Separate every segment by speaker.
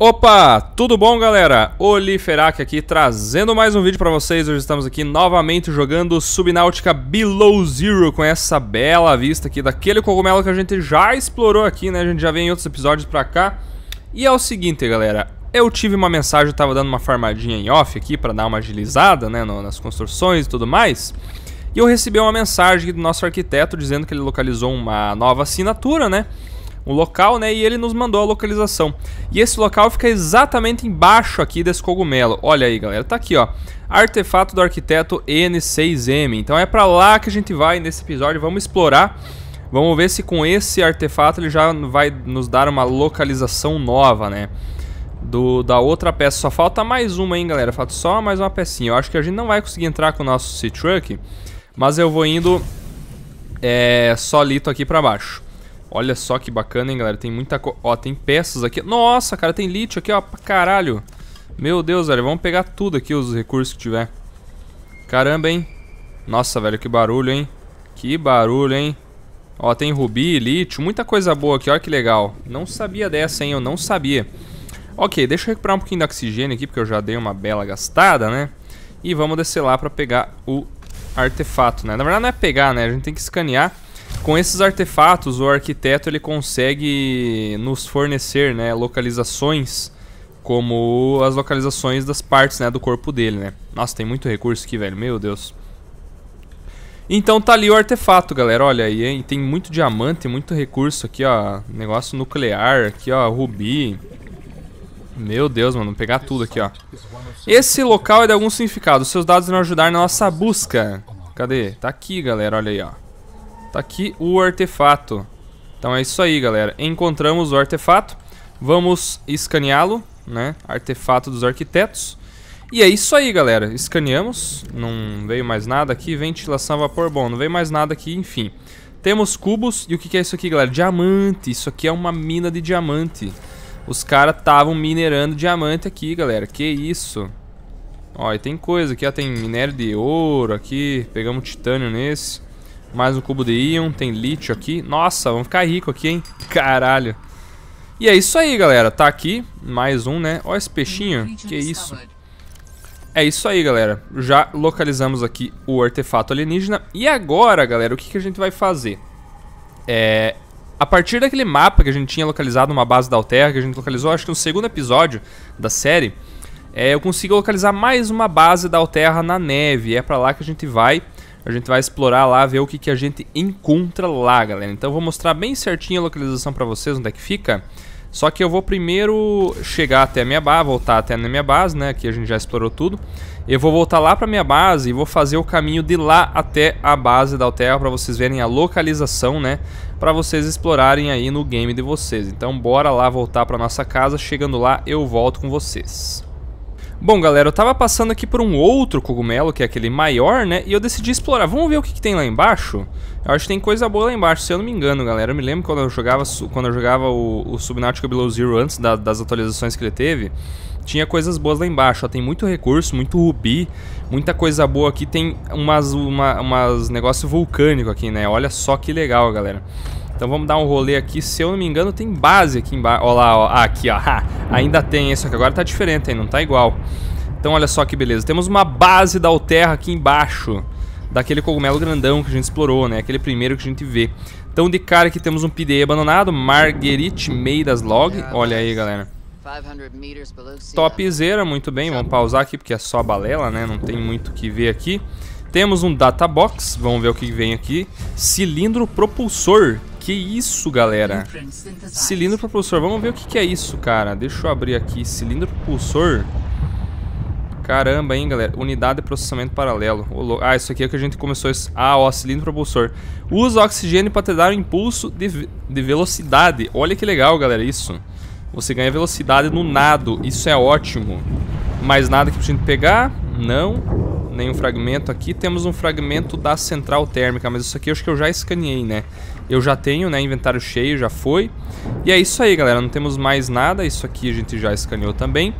Speaker 1: Opa, tudo bom galera? Oliferac aqui trazendo mais um vídeo para vocês. Hoje estamos aqui novamente jogando Subnáutica Below Zero com essa bela vista aqui daquele cogumelo que a gente já explorou aqui, né? A gente já veio em outros episódios pra cá. E é o seguinte, galera, eu tive uma mensagem, eu tava dando uma farmadinha em off aqui para dar uma agilizada, né, no, nas construções e tudo mais. E eu recebi uma mensagem do nosso arquiteto dizendo que ele localizou uma nova assinatura, né? um local, né? E ele nos mandou a localização. E esse local fica exatamente embaixo aqui desse cogumelo. Olha aí, galera, tá aqui, ó. Artefato do arquiteto N6M. Então é para lá que a gente vai nesse episódio, vamos explorar. Vamos ver se com esse artefato ele já vai nos dar uma localização nova, né? Do, da outra peça. Só falta mais uma, hein, galera? Falta só mais uma pecinha. Eu acho que a gente não vai conseguir entrar com o nosso Sea truck mas eu vou indo é, solito aqui pra baixo. Olha só que bacana, hein, galera. Tem muita... Ó, tem peças aqui. Nossa, cara, tem lítio aqui, ó, pra caralho. Meu Deus, velho. Vamos pegar tudo aqui, os recursos que tiver. Caramba, hein. Nossa, velho, que barulho, hein. Que barulho, hein. Ó, tem rubi, lítio, muita coisa boa aqui. Olha que legal. Não sabia dessa, hein. Eu não sabia. Ok, deixa eu recuperar um pouquinho de oxigênio aqui, porque eu já dei uma bela gastada, né. E vamos descer lá pra pegar o artefato, né. Na verdade, não é pegar, né. A gente tem que escanear... Com esses artefatos, o arquiteto ele consegue nos fornecer né, localizações como as localizações das partes né, do corpo dele. Né? Nossa, tem muito recurso aqui, velho. Meu Deus. Então tá ali o artefato, galera. Olha aí, hein? tem muito diamante, muito recurso aqui, ó. Negócio nuclear, aqui, ó, rubi. Meu Deus, mano, vou pegar tudo aqui, ó. Esse local é de algum significado. Seus dados irão ajudar na nossa busca. Cadê? Tá aqui, galera, olha aí, ó. Tá aqui o artefato. Então é isso aí, galera. Encontramos o artefato. Vamos escaneá-lo, né? Artefato dos arquitetos. E é isso aí, galera. Escaneamos. Não veio mais nada aqui. Ventilação vapor. Bom, não veio mais nada aqui, enfim. Temos cubos. E o que, é isso aqui, galera? Diamante. Isso aqui é uma mina de diamante. Os caras estavam minerando diamante aqui, galera. Que isso. Ó, e tem coisa aqui, ó. Tem minério de ouro aqui. Pegamos titânio nesse. Mais um cubo de íon, tem lítio aqui. Nossa, vamos ficar rico aqui, hein? Caralho. E é isso aí, galera. Tá aqui, mais um, né? Ó esse peixinho, que isso. É isso aí, galera. Já localizamos aqui o artefato alienígena. E agora, galera, o que, que a gente vai fazer? É... A partir daquele mapa que a gente tinha localizado uma base da Alterra, que a gente localizou, acho que no segundo episódio da série, é, eu consigo localizar mais uma base da Alterra na neve. É pra lá que a gente vai... A gente vai explorar lá, ver o que, que a gente encontra lá, galera. Então eu vou mostrar bem certinho a localização pra vocês, onde é que fica. Só que eu vou primeiro chegar até a minha base, voltar até a minha base, né? Aqui a gente já explorou tudo. Eu vou voltar lá pra minha base e vou fazer o caminho de lá até a base da Alterra pra vocês verem a localização, né? Pra vocês explorarem aí no game de vocês. Então bora lá voltar pra nossa casa. Chegando lá eu volto com vocês. Bom, galera, eu tava passando aqui por um outro cogumelo, que é aquele maior, né? E eu decidi explorar. Vamos ver o que, que tem lá embaixo? Eu acho que tem coisa boa lá embaixo, se eu não me engano, galera. Eu me lembro quando eu jogava, quando eu jogava o, o Subnautica Below Zero antes da, das atualizações que ele teve. Tinha coisas boas lá embaixo, ó, tem muito recurso, muito rubi, muita coisa boa aqui. Tem umas, uma, umas negócio vulcânico aqui, né? Olha só que legal, galera. Então vamos dar um rolê aqui. Se eu não me engano, tem base aqui embaixo. Olha lá, ó. Ah, aqui, ó. Ha, ainda tem, só que agora tá diferente, hein? Não tá igual. Então olha só que beleza. Temos uma base da Alterra aqui embaixo. Daquele cogumelo grandão que a gente explorou, né? Aquele primeiro que a gente vê. Então de cara aqui temos um PDA abandonado. Marguerite Meidas Log. Olha aí, galera. Topzera, muito bem. Vamos pausar aqui porque é só balela, né? Não tem muito o que ver aqui. Temos um data box, vamos ver o que vem aqui. Cilindro propulsor. Que isso, galera? Cilindro propulsor. Vamos ver o que, que é isso, cara. Deixa eu abrir aqui. Cilindro propulsor. Caramba, hein, galera. Unidade de processamento paralelo. Ah, isso aqui é o que a gente começou... Ah, ó, cilindro propulsor. Usa oxigênio para te dar um impulso de, de velocidade. Olha que legal, galera, isso. Você ganha velocidade no nado. Isso é ótimo. Mais nada que a gente pegar? Não nenhum fragmento aqui. Temos um fragmento da central térmica, mas isso aqui eu acho que eu já escaneei, né? Eu já tenho, né? Inventário cheio, já foi. E é isso aí, galera. Não temos mais nada. Isso aqui a gente já escaneou também.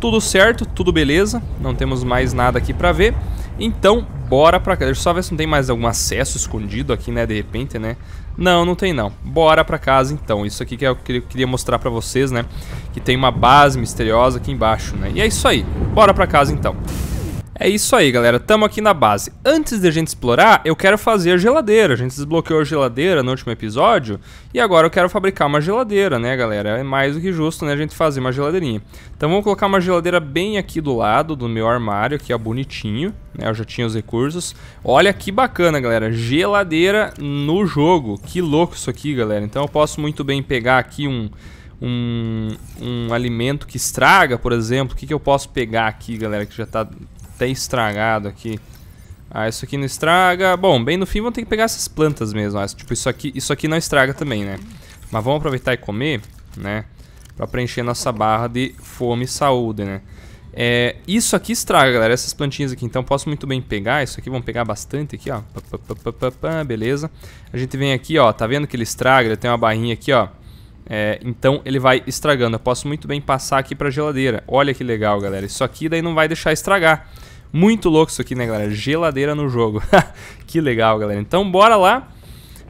Speaker 1: Tudo certo, tudo beleza. Não temos mais nada aqui pra ver. Então, bora pra casa. Deixa eu só ver se não tem mais algum acesso escondido aqui, né? De repente, né? Não, não tem não. Bora pra casa então. Isso aqui que é eu queria mostrar pra vocês, né? Que tem uma base misteriosa aqui embaixo, né? E é isso aí. Bora pra casa então. É isso aí, galera. Tamo aqui na base. Antes de a gente explorar, eu quero fazer a geladeira. A gente desbloqueou a geladeira no último episódio e agora eu quero fabricar uma geladeira, né, galera? É mais do que justo, né, a gente fazer uma geladeirinha. Então vamos colocar uma geladeira bem aqui do lado do meu armário, aqui, ó, bonitinho, né? Eu já tinha os recursos. Olha que bacana, galera. Geladeira no jogo. Que louco isso aqui, galera. Então eu posso muito bem pegar aqui um... Um, um alimento que estraga, por exemplo, o que, que eu posso pegar aqui, galera, que já tá até estragado aqui. Ah, isso aqui não estraga. Bom, bem no fim vão ter que pegar essas plantas mesmo. Ah, tipo, isso aqui, isso aqui não estraga também, né? Mas vamos aproveitar e comer, né? Pra preencher nossa barra de fome e saúde, né? É, isso aqui estraga, galera. Essas plantinhas aqui. Então, posso muito bem pegar. Isso aqui, vamos pegar bastante aqui, ó. Beleza. A gente vem aqui, ó. Tá vendo que ele estraga? Ele tem uma barrinha aqui, ó. É, então ele vai estragando. Eu posso muito bem passar aqui pra geladeira. Olha que legal, galera. Isso aqui daí não vai deixar estragar. Muito louco isso aqui, né, galera? Geladeira no jogo. que legal, galera. Então, bora lá.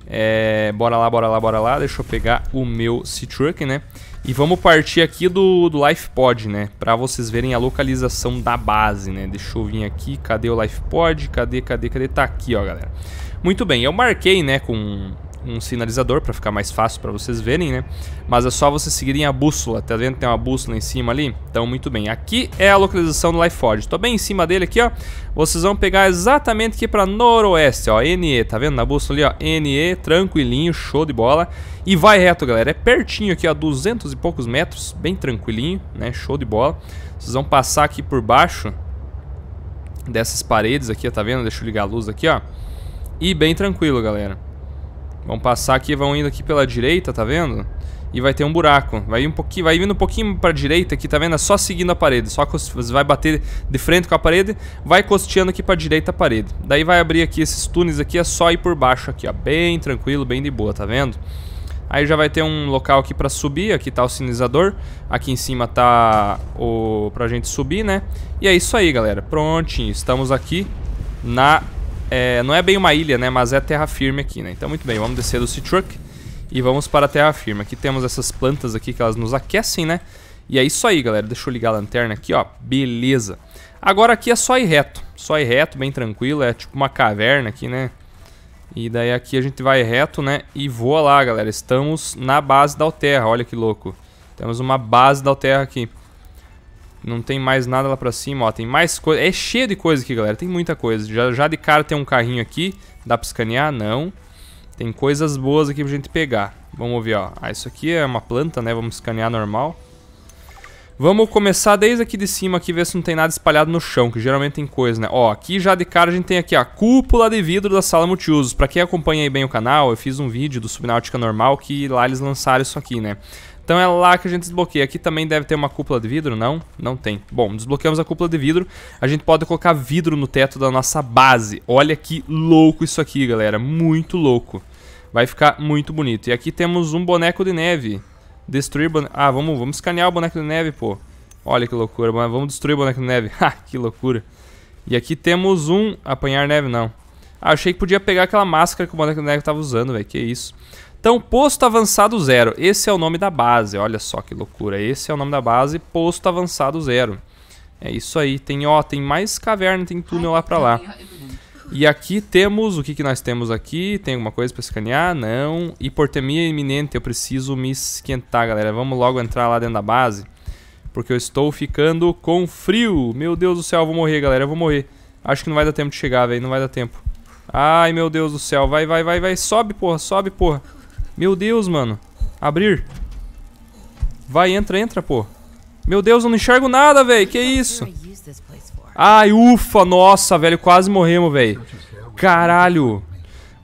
Speaker 1: É, bora lá, bora lá, bora lá. Deixa eu pegar o meu C-Truck, né? E vamos partir aqui do, do Life Pod, né? Pra vocês verem a localização da base, né? Deixa eu vir aqui. Cadê o Life Pod? Cadê, cadê, cadê? Tá aqui, ó, galera. Muito bem, eu marquei, né, com um sinalizador para ficar mais fácil para vocês verem, né? Mas é só vocês seguirem a bússola, tá vendo? Tem uma bússola em cima ali. Então, muito bem. Aqui é a localização do Life Forge. Tô bem em cima dele aqui, ó. Vocês vão pegar exatamente aqui para noroeste, ó. NE, tá vendo? Na bússola ali, ó. NE, tranquilinho, show de bola. E vai reto, galera. É pertinho aqui, ó. 200 e poucos metros. Bem tranquilinho, né? Show de bola. Vocês vão passar aqui por baixo dessas paredes aqui, ó. Tá vendo? Deixa eu ligar a luz aqui, ó. E bem tranquilo, galera. Vão passar aqui, vão indo aqui pela direita, tá vendo? E vai ter um buraco. Vai, um pouquinho, vai vindo um pouquinho pra direita aqui, tá vendo? É só seguindo a parede. Só vai bater de frente com a parede, vai costeando aqui pra direita a parede. Daí vai abrir aqui esses túneis aqui, é só ir por baixo aqui, ó. Bem tranquilo, bem de boa, tá vendo? Aí já vai ter um local aqui pra subir, aqui tá o cinizador Aqui em cima tá o... pra gente subir, né? E é isso aí, galera. Prontinho, estamos aqui na é, não é bem uma ilha, né? Mas é terra firme aqui, né? Então, muito bem, vamos descer do Sea Truck e vamos para a terra firme. Aqui temos essas plantas aqui que elas nos aquecem, né? E é isso aí, galera. Deixa eu ligar a lanterna aqui, ó. Beleza. Agora aqui é só ir reto. Só ir reto, bem tranquilo. É tipo uma caverna aqui, né? E daí aqui a gente vai reto, né? E voa lá, galera. Estamos na base da Alterra. Olha que louco. Temos uma base da Alterra aqui. Não tem mais nada lá pra cima, ó. Tem mais coisa. É cheio de coisa aqui, galera. Tem muita coisa. Já, já de cara tem um carrinho aqui. Dá pra escanear? Não. Tem coisas boas aqui pra gente pegar. Vamos ver, ó. Ah, isso aqui é uma planta, né? Vamos escanear normal. Vamos começar desde aqui de cima aqui, ver se não tem nada espalhado no chão, que geralmente tem coisa, né? Ó, aqui já de cara a gente tem aqui a cúpula de vidro da sala multiusos. Pra quem acompanha aí bem o canal, eu fiz um vídeo do Subnáutica normal que lá eles lançaram isso aqui, né? Então é lá que a gente desbloqueia. Aqui também deve ter uma cúpula de vidro, não? Não tem. Bom, desbloqueamos a cúpula de vidro. A gente pode colocar vidro no teto da nossa base. Olha que louco isso aqui, galera. Muito louco. Vai ficar muito bonito. E aqui temos um boneco de neve. Destruir boneco... Ah, vamos, vamos escanear o boneco de neve, pô. Olha que loucura. Vamos destruir o boneco de neve. Ah, que loucura. E aqui temos um... Apanhar neve, não. Ah, achei que podia pegar aquela máscara que o boneco de neve estava usando, velho. Que isso. Então, posto avançado zero. Esse é o nome da base. Olha só que loucura. Esse é o nome da base, posto avançado zero. É isso aí. Tem, ó, tem mais caverna, tem túnel lá pra lá. E aqui temos, o que, que nós temos aqui? Tem alguma coisa pra escanear? Não. Hipotermia iminente, eu preciso me esquentar, galera. Vamos logo entrar lá dentro da base. Porque eu estou ficando com frio. Meu Deus do céu, eu vou morrer, galera. Eu vou morrer. Acho que não vai dar tempo de chegar, velho. Não vai dar tempo. Ai, meu Deus do céu. Vai, vai, vai, vai. Sobe, porra. Sobe, porra. Meu Deus, mano. Abrir. Vai, entra, entra, pô. Meu Deus, eu não enxergo nada, velho. Que isso? Ai, ufa. Nossa, velho. Quase morremos, velho. Caralho.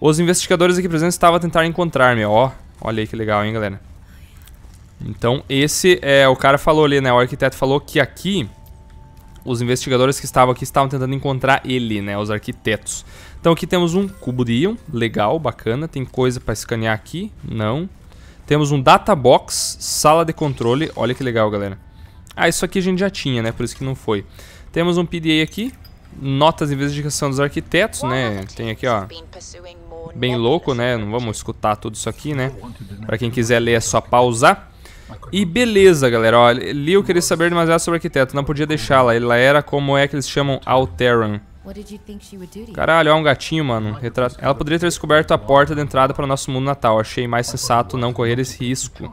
Speaker 1: Os investigadores aqui presentes estavam a tentar encontrar-me, ó. Olha aí que legal, hein, galera. Então, esse é... O cara falou ali, né? O arquiteto falou que aqui os investigadores que estavam aqui estavam tentando encontrar ele, né? Os arquitetos. Então aqui temos um cubo de íon, legal, bacana. Tem coisa para escanear aqui? Não. Temos um data box, sala de controle. Olha que legal, galera. Ah, isso aqui a gente já tinha, né? Por isso que não foi. Temos um PDA aqui, notas de investigação dos arquitetos, né? Tem aqui, ó. Bem louco, né? Não vamos escutar tudo isso aqui, né? Para quem quiser ler é só pausar. E beleza, galera. Ó, li eu queria saber demasiado sobre o arquiteto. Não podia deixá-la. Ela era como é que eles chamam Alteran. Caralho, ó, é um gatinho, mano. Retra... Ela poderia ter descoberto a porta de entrada para o nosso mundo natal. Achei mais sensato não correr esse risco.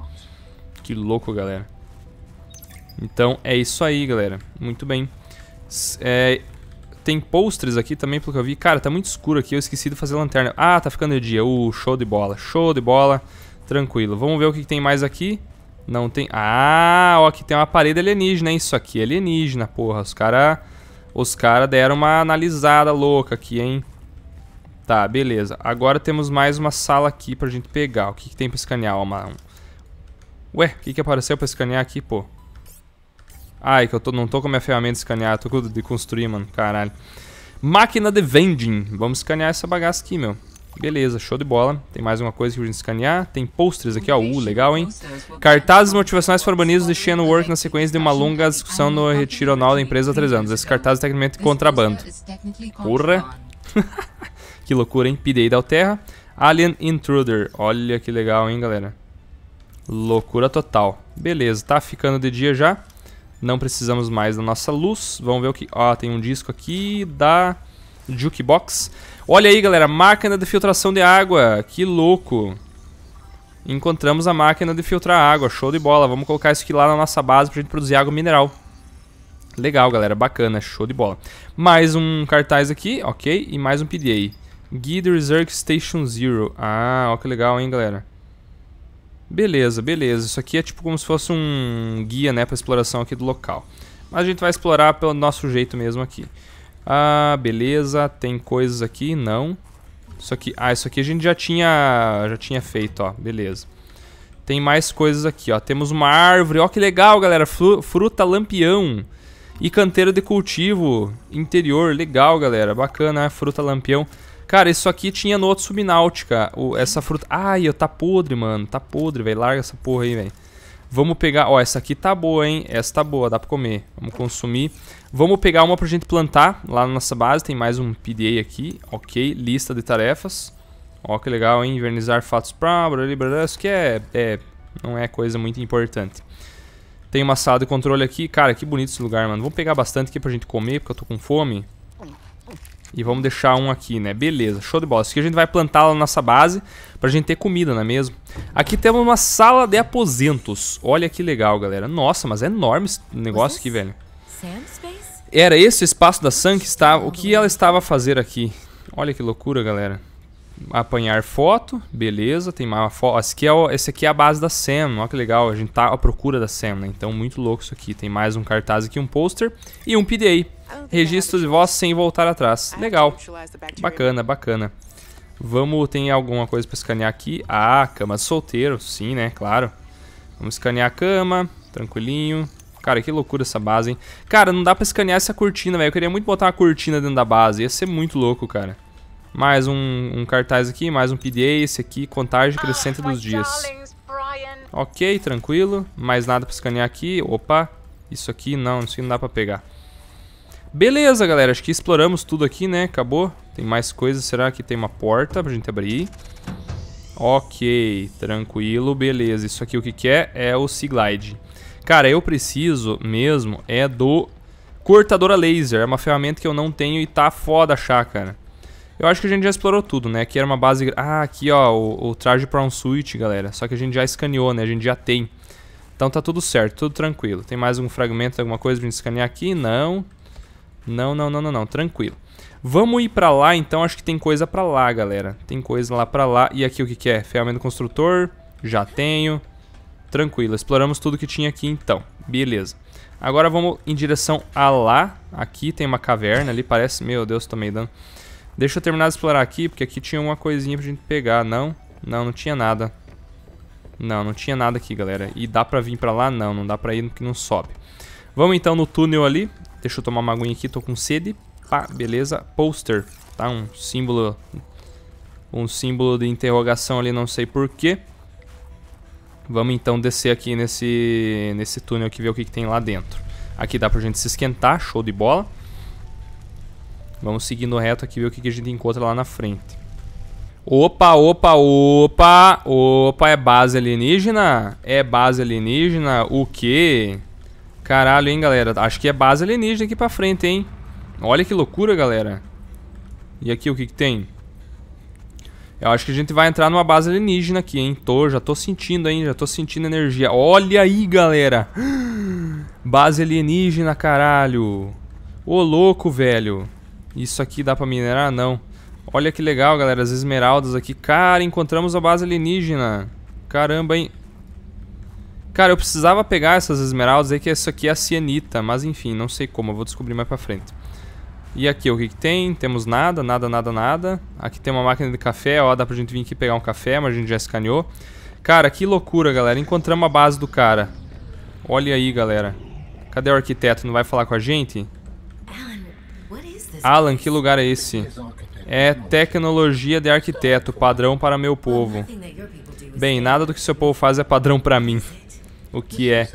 Speaker 1: Que louco, galera. Então, é isso aí, galera. Muito bem. É... Tem postres aqui também, pelo que eu vi. Cara, tá muito escuro aqui. Eu esqueci de fazer lanterna. Ah, tá ficando de dia. Uh, show de bola. Show de bola. Tranquilo. Vamos ver o que tem mais aqui. Não tem... Ah, ó, aqui tem uma parede alienígena, hein? Isso aqui é alienígena, porra. Os caras... Os caras deram uma analisada louca aqui, hein? Tá, beleza. Agora temos mais uma sala aqui pra gente pegar. O que, que tem pra escanear? Uma... Ué, o que, que apareceu pra escanear aqui, pô? Ai, que eu tô, não tô com a minha ferramenta de escanear. Tô com de construir, mano. Caralho. Máquina de vending. Vamos escanear essa bagaça aqui, meu. Beleza, show de bola. Tem mais uma coisa que a gente escanear. Tem posters aqui, ó. Uh, legal, hein? Cartazes motivacionais para urbanistas de Shane Work na sequência de uma longa discussão tá no retiro anual da empresa há três anos. Esse cartaz é tecnicamente contrabando. Porra! que loucura, hein? pidei da Terra. Alien Intruder. Olha que legal, hein, galera? Loucura total. Beleza, tá ficando de dia já. Não precisamos mais da nossa luz. Vamos ver o que... Ó, tem um disco aqui da Jukebox. Olha aí, galera, máquina de filtração de água. Que louco. Encontramos a máquina de filtrar água. Show de bola. Vamos colocar isso aqui lá na nossa base pra gente produzir água mineral. Legal, galera. Bacana. Show de bola. Mais um cartaz aqui, ok. E mais um PDA. Guide Reserve Station Zero. Ah, ó que legal, hein, galera. Beleza, beleza. Isso aqui é tipo como se fosse um guia, né, pra exploração aqui do local. Mas a gente vai explorar pelo nosso jeito mesmo aqui. Ah, beleza. Tem coisas aqui? Não. Isso aqui... Ah, isso aqui a gente já tinha, já tinha feito, ó. Beleza. Tem mais coisas aqui, ó. Temos uma árvore. Ó que legal, galera. Fruta lampião. E canteiro de cultivo interior. Legal, galera. Bacana, né? fruta lampião. Cara, isso aqui tinha no outro Subnáutica. O, essa fruta... Ai, tá podre, mano. Tá podre, velho. Larga essa porra aí, velho. Vamos pegar, ó, essa aqui tá boa, hein? Essa tá boa, dá pra comer. Vamos consumir. Vamos pegar uma pra gente plantar lá na nossa base. Tem mais um PDA aqui. Ok, lista de tarefas. Ó, que legal, hein? Invernizar fatos pra... Isso que é, é... Não é coisa muito importante. Tem uma sala de controle aqui. Cara, que bonito esse lugar, mano. Vamos pegar bastante aqui pra gente comer, porque eu tô com fome. E vamos deixar um aqui, né? Beleza, show de bola. Isso aqui a gente vai plantar lá na nossa base pra gente ter comida, não é mesmo? Aqui temos uma sala de aposentos. Olha que legal, galera. Nossa, mas é enorme esse negócio aqui, velho. Era esse o espaço da Sam que estava... O que ela estava a fazer aqui? Olha que loucura, galera. Apanhar foto, beleza. Tem uma foto. Esse aqui, é o, esse aqui é a base da Sam. Olha que legal. A gente tá à procura da Sam, né? Então, muito louco isso aqui. Tem mais um cartaz aqui, um pôster e um PDA. Registro de voz sem voltar atrás. Legal. Bacana, bacana. Vamos, tem alguma coisa pra escanear aqui? Ah, cama de solteiro, sim, né, claro. Vamos escanear a cama, tranquilinho. Cara, que loucura essa base, hein. Cara, não dá pra escanear essa cortina, velho. Eu queria muito botar uma cortina dentro da base, ia ser muito louco, cara. Mais um, um cartaz aqui, mais um PDA, esse aqui, contagem crescente ah, dos dias. Ok, tranquilo. Mais nada pra escanear aqui. Opa, isso aqui não, isso aqui não dá pra pegar. Beleza, galera, acho que exploramos tudo aqui, né? Acabou. Tem mais coisas, será que tem uma porta pra gente abrir? Ok, tranquilo, beleza. Isso aqui o que, que é? É o Seaglide. Cara, eu preciso mesmo é do cortadora laser. É uma ferramenta que eu não tenho e tá foda achar, cara. Eu acho que a gente já explorou tudo, né? Aqui era uma base... Ah, aqui, ó, o, o traje pra um galera. Só que a gente já escaneou, né? A gente já tem. Então tá tudo certo, tudo tranquilo. Tem mais um fragmento, alguma coisa pra gente escanear aqui? Não. Não, não, não, não, não. Tranquilo. Vamos ir pra lá, então. Acho que tem coisa pra lá, galera. Tem coisa lá pra lá. E aqui o que, que é? Ferramenta do construtor. Já tenho. Tranquilo. Exploramos tudo que tinha aqui, então. Beleza. Agora vamos em direção a lá. Aqui tem uma caverna ali, parece... Meu Deus, tô meio dando... Deixa eu terminar de explorar aqui, porque aqui tinha uma coisinha pra gente pegar. Não, não, não tinha nada. Não, não tinha nada aqui, galera. E dá pra vir pra lá? Não, não dá pra ir porque não sobe. Vamos então no túnel ali. Deixa eu tomar uma aguinha aqui, tô com sede. Pá, beleza. Poster, tá? Um símbolo... Um símbolo de interrogação ali, não sei porquê. Vamos então descer aqui nesse, nesse túnel aqui, ver o que, que tem lá dentro. Aqui dá pra gente se esquentar, show de bola. Vamos seguindo reto aqui, ver o que, que a gente encontra lá na frente. Opa, opa, opa, opa, é base alienígena? É base alienígena? O quê? Caralho, hein, galera. Acho que é base alienígena aqui pra frente, hein. Olha que loucura, galera. E aqui o que que tem? Eu acho que a gente vai entrar numa base alienígena aqui, hein. Tô, já tô sentindo, hein. Já tô sentindo energia. Olha aí, galera. Base alienígena, caralho. Ô, louco, velho. Isso aqui dá pra minerar? Não. Olha que legal, galera. As esmeraldas aqui. Cara, encontramos a base alienígena. Caramba, hein. Cara, eu precisava pegar essas esmeraldas aí, é que isso aqui é a cianita, mas enfim, não sei como, eu vou descobrir mais pra frente. E aqui, o que, que tem? Temos nada, nada, nada, nada. Aqui tem uma máquina de café, ó, dá pra gente vir aqui pegar um café, mas a gente já escaneou. Cara, que loucura, galera, encontramos a base do cara. Olha aí, galera. Cadê o arquiteto? Não vai falar com a gente? Alan, que lugar é esse? É tecnologia de arquiteto, padrão para meu povo. Bem, nada do que seu povo faz é padrão para mim o que é.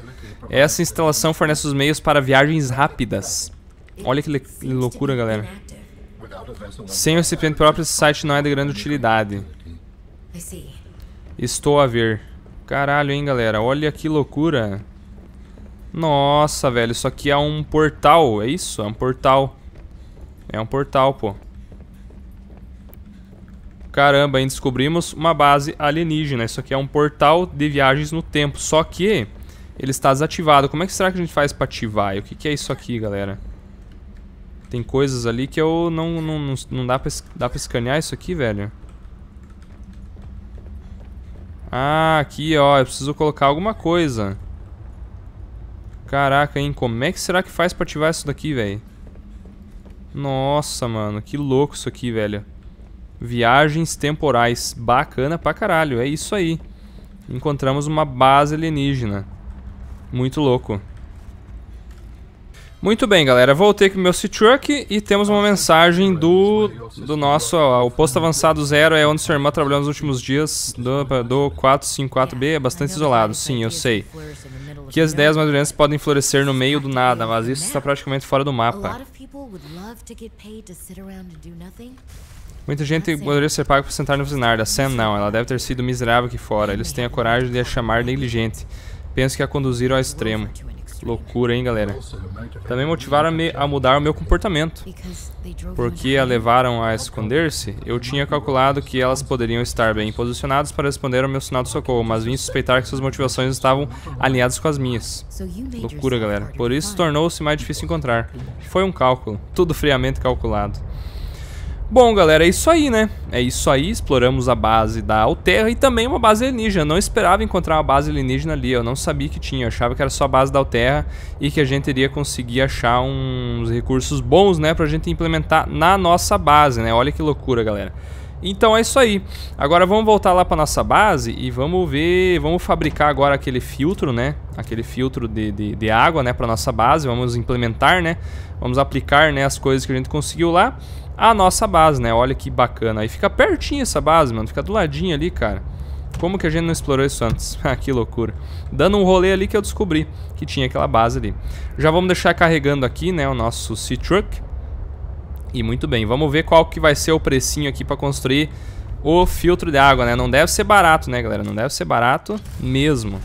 Speaker 1: Essa instalação fornece os meios para viagens rápidas. Olha que loucura, galera. Sem o recipiente próprio, esse site não é de grande utilidade. Estou a ver. Caralho, hein, galera. Olha que loucura. Nossa, velho. Isso aqui é um portal, é isso? É um portal. É um portal, pô. Caramba, ainda descobrimos uma base alienígena. Isso aqui é um portal de viagens no tempo. Só que ele está desativado. Como é que será que a gente faz para ativar? E o que, que, é isso aqui, galera? Tem coisas ali que eu não, não, não, não dá, pra, dá pra escanear isso aqui, velho. Ah, aqui, ó. Eu preciso colocar alguma coisa. Caraca, hein. Como é que será que faz pra ativar isso daqui, velho? Nossa, mano. Que louco isso aqui, velho. Viagens temporais. Bacana pra caralho. É isso aí. Encontramos uma base alienígena. Muito louco. Muito bem, galera. Voltei com o meu C-Truck e temos uma mensagem do, do nosso... Ó, o posto avançado zero é onde sua irmã trabalhou nos últimos dias do, do 454B. É bastante isolado. Sim, eu sei. Que as ideias mais brilhantes podem florescer no meio do nada, mas isso está praticamente fora do mapa. Muita gente assim. poderia ser paga por sentar no A Sam não, ela deve ter sido miserável aqui fora. Eles têm a coragem de a chamar negligente. Penso que a conduziram ao extremo. Loucura, hein, galera? Também motivaram a, me, a mudar o meu comportamento. Porque a levaram a esconder-se, eu tinha calculado que elas poderiam estar bem posicionadas para responder ao meu sinal de socorro, mas vim suspeitar que suas motivações estavam alinhadas com as minhas. Loucura, galera. Por isso tornou-se mais difícil encontrar. Foi um cálculo, tudo friamente calculado. Bom, galera, é isso aí, né? É isso aí, exploramos a base da Alterra e também uma base alienígena. Eu não esperava encontrar uma base alienígena ali, eu não sabia que tinha. Eu achava que era só a base da Alterra e que a gente iria conseguir achar uns recursos bons, né? Pra gente implementar na nossa base, né? Olha que loucura, galera. Então é isso aí. Agora vamos voltar lá para nossa base e vamos ver, vamos fabricar agora aquele filtro, né? Aquele filtro de, de, de água, né? Para nossa base, vamos implementar, né? Vamos aplicar, né? As coisas que a gente conseguiu lá a nossa base, né? Olha que bacana. Aí fica pertinho essa base, mano. Fica do ladinho ali, cara. Como que a gente não explorou isso antes? ah, que loucura. Dando um rolê ali que eu descobri que tinha aquela base ali. Já vamos deixar carregando aqui, né? O nosso Sea truck E muito bem, vamos ver qual que vai ser o precinho aqui para construir o filtro de água, né? Não deve ser barato, né, galera? Não deve ser barato mesmo.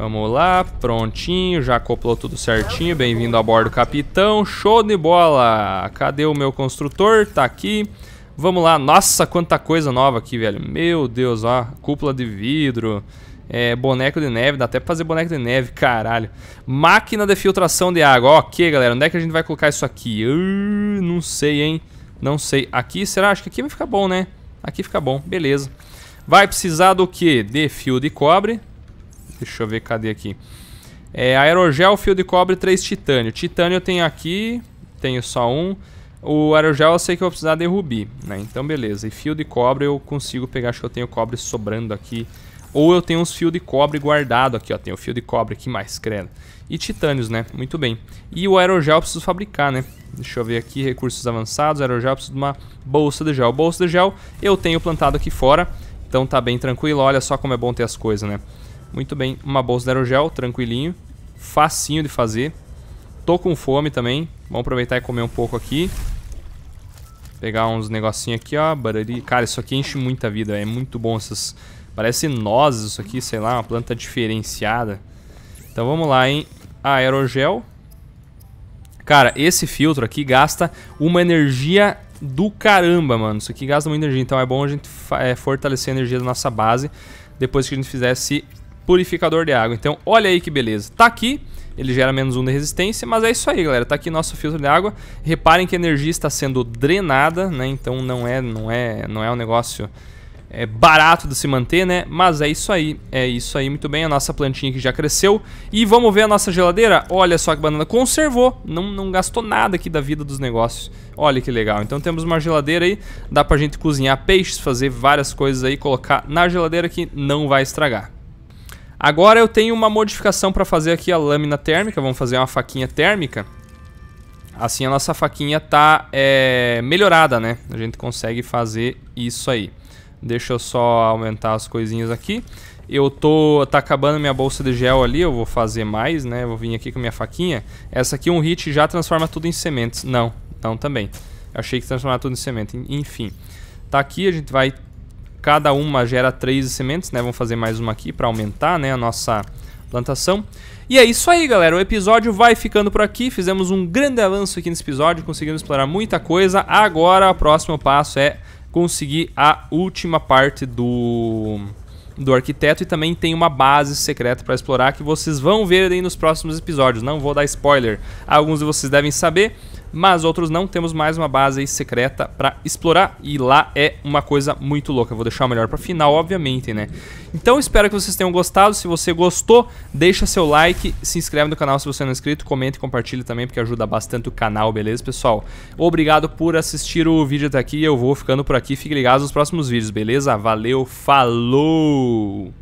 Speaker 1: Vamos lá, prontinho, já acoplou tudo certinho. Bem-vindo a bordo, capitão. Show de bola! Cadê o meu construtor? Tá aqui. Vamos lá, nossa, quanta coisa nova aqui, velho. Meu Deus, ó, cúpula de vidro, é, boneco de neve, dá até pra fazer boneco de neve, caralho. Máquina de filtração de água, ok, galera, onde é que a gente vai colocar isso aqui? Uh, não sei, hein, não sei. Aqui, será? Acho que aqui vai ficar bom, né? Aqui fica bom, beleza. Vai precisar do que? De fio de cobre, Deixa eu ver, cadê aqui? É, aerogel, fio de cobre, três titânio. Titânio eu tenho aqui, tenho só um. O aerogel eu sei que eu vou precisar de rubi, né? Então beleza. E fio de cobre eu consigo pegar, acho que eu tenho cobre sobrando aqui. Ou eu tenho uns fios de cobre guardado aqui, ó. Tem o fio de cobre aqui mais, credo. E titânios, né? Muito bem. E o aerogel eu preciso fabricar, né? Deixa eu ver aqui, recursos avançados, aerogel, eu preciso de uma bolsa de gel. Bolsa de gel eu tenho plantado aqui fora, então tá bem tranquilo. Olha só como é bom ter as coisas, né? Muito bem, uma bolsa de aerogel, tranquilinho. Facinho de fazer. Tô com fome também. Vamos aproveitar e comer um pouco aqui. Pegar uns negocinhos aqui, ó. Cara, isso aqui enche muita vida. É muito bom essas... Parece nozes isso aqui, sei lá. Uma planta diferenciada. Então vamos lá, hein. Aerogel. Cara, esse filtro aqui gasta uma energia do caramba, mano. Isso aqui gasta muita energia. Então é bom a gente é, fortalecer a energia da nossa base. Depois que a gente fizer esse purificador de água. Então olha aí que beleza. Tá aqui, ele gera menos 1 de resistência, mas é isso aí, galera. Tá aqui nosso filtro de água. Reparem que a energia está sendo drenada, né? Então não é, não é, não é um negócio é barato de se manter, né? Mas é isso aí, é isso aí, muito bem, a nossa plantinha que já cresceu. E vamos ver a nossa geladeira? Olha só que banana, conservou, não, não gastou nada aqui da vida dos negócios. Olha que legal, então temos uma geladeira aí, dá pra gente cozinhar peixes, fazer várias coisas aí, colocar na geladeira que não vai estragar. Agora eu tenho uma modificação para fazer aqui a lâmina térmica. Vamos fazer uma faquinha térmica. Assim a nossa faquinha tá é, melhorada, né? A gente consegue fazer isso aí. Deixa eu só aumentar as coisinhas aqui. Eu tô... tá acabando minha bolsa de gel ali, eu vou fazer mais, né? Vou vir aqui com minha faquinha. Essa aqui, um hit, já transforma tudo em sementes. Não, não também. Eu achei que transformava tudo em semente. Enfim. Tá aqui, a gente vai Cada uma gera três sementes, né? Vamos fazer mais uma aqui para aumentar, né, a nossa plantação. E é isso aí, galera. O episódio vai ficando por aqui. Fizemos um grande avanço aqui nesse episódio, conseguimos explorar muita coisa. Agora, o próximo passo é conseguir a última parte do do arquiteto e também tem uma base secreta para explorar que vocês vão ver aí nos próximos episódios. Não vou dar spoiler. Alguns de vocês devem saber, mas outros não. Temos mais uma base secreta para explorar e lá é uma coisa muito louca. Vou deixar o melhor para final, obviamente, né? Então espero que vocês tenham gostado. Se você gostou, deixa seu like, se inscreve no canal se você não é inscrito, comenta e compartilha também porque ajuda bastante o canal, beleza, pessoal? Obrigado por assistir o vídeo até aqui. Eu vou ficando por aqui. Fiquem ligados nos próximos vídeos, beleza? Valeu, falou!